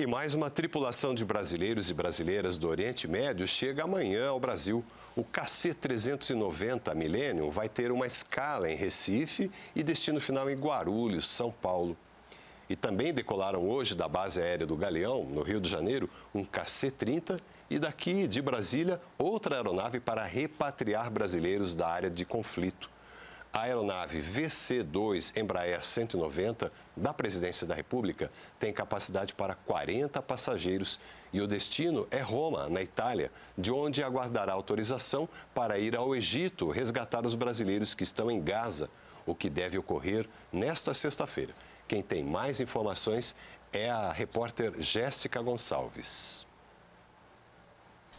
E mais uma tripulação de brasileiros e brasileiras do Oriente Médio chega amanhã ao Brasil. O KC-390 Millennium vai ter uma escala em Recife e destino final em Guarulhos, São Paulo. E também decolaram hoje da base aérea do Galeão, no Rio de Janeiro, um KC-30 e daqui de Brasília, outra aeronave para repatriar brasileiros da área de conflito. A aeronave VC-2 Embraer 190 da Presidência da República tem capacidade para 40 passageiros e o destino é Roma, na Itália, de onde aguardará autorização para ir ao Egito resgatar os brasileiros que estão em Gaza, o que deve ocorrer nesta sexta-feira. Quem tem mais informações é a repórter Jéssica Gonçalves.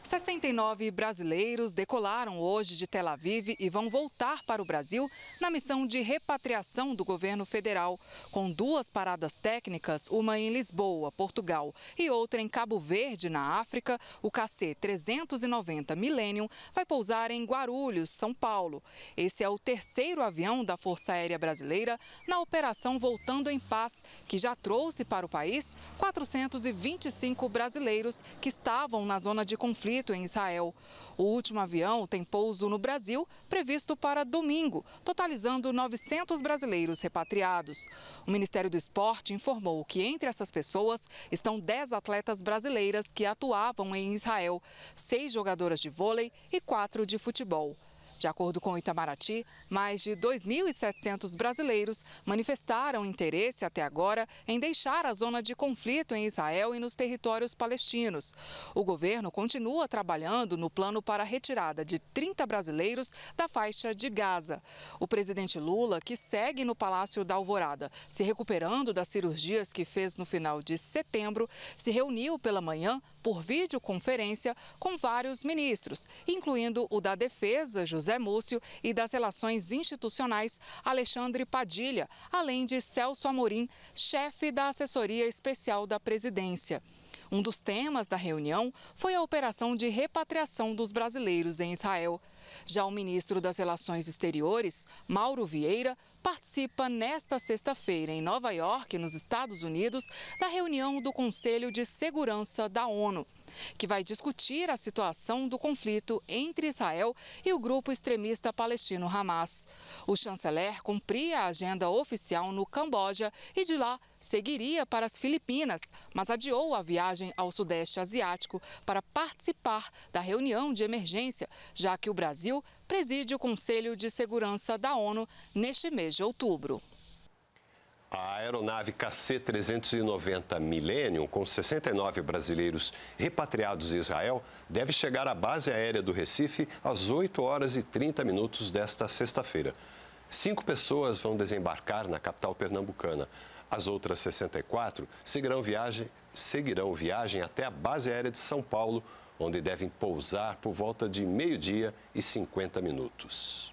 69 brasileiros decolaram hoje de Tel Aviv e vão voltar para o Brasil na missão de repatriação do governo federal, com duas paradas técnicas, uma em Lisboa, Portugal, e outra em Cabo Verde, na África. O KC 390 Millennium vai pousar em Guarulhos, São Paulo. Esse é o terceiro avião da Força Aérea Brasileira na operação Voltando em Paz, que já trouxe para o país 425 brasileiros que estavam na zona de conflito conflito em Israel. O último avião tem pouso no Brasil, previsto para domingo, totalizando 900 brasileiros repatriados. O Ministério do Esporte informou que entre essas pessoas estão 10 atletas brasileiras que atuavam em Israel, seis jogadoras de vôlei e quatro de futebol. De acordo com o Itamaraty, mais de 2.700 brasileiros manifestaram interesse até agora em deixar a zona de conflito em Israel e nos territórios palestinos. O governo continua trabalhando no plano para a retirada de 30 brasileiros da faixa de Gaza. O presidente Lula, que segue no Palácio da Alvorada, se recuperando das cirurgias que fez no final de setembro, se reuniu pela manhã por videoconferência com vários ministros, incluindo o da Defesa, José José Múcio e das Relações Institucionais, Alexandre Padilha, além de Celso Amorim, chefe da Assessoria Especial da Presidência. Um dos temas da reunião foi a operação de repatriação dos brasileiros em Israel. Já o ministro das Relações Exteriores, Mauro Vieira, participa nesta sexta-feira em Nova York, nos Estados Unidos, da reunião do Conselho de Segurança da ONU que vai discutir a situação do conflito entre Israel e o grupo extremista palestino Hamas. O chanceler cumpria a agenda oficial no Camboja e de lá seguiria para as Filipinas, mas adiou a viagem ao Sudeste Asiático para participar da reunião de emergência, já que o Brasil preside o Conselho de Segurança da ONU neste mês de outubro. A aeronave KC-390 Millennium, com 69 brasileiros repatriados de Israel, deve chegar à base aérea do Recife às 8 horas e 30 minutos desta sexta-feira. Cinco pessoas vão desembarcar na capital pernambucana. As outras 64 seguirão viagem, seguirão viagem até a base aérea de São Paulo, onde devem pousar por volta de meio-dia e 50 minutos.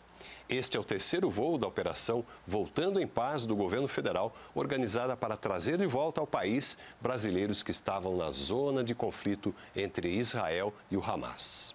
Este é o terceiro voo da operação Voltando em Paz do governo federal, organizada para trazer de volta ao país brasileiros que estavam na zona de conflito entre Israel e o Hamas.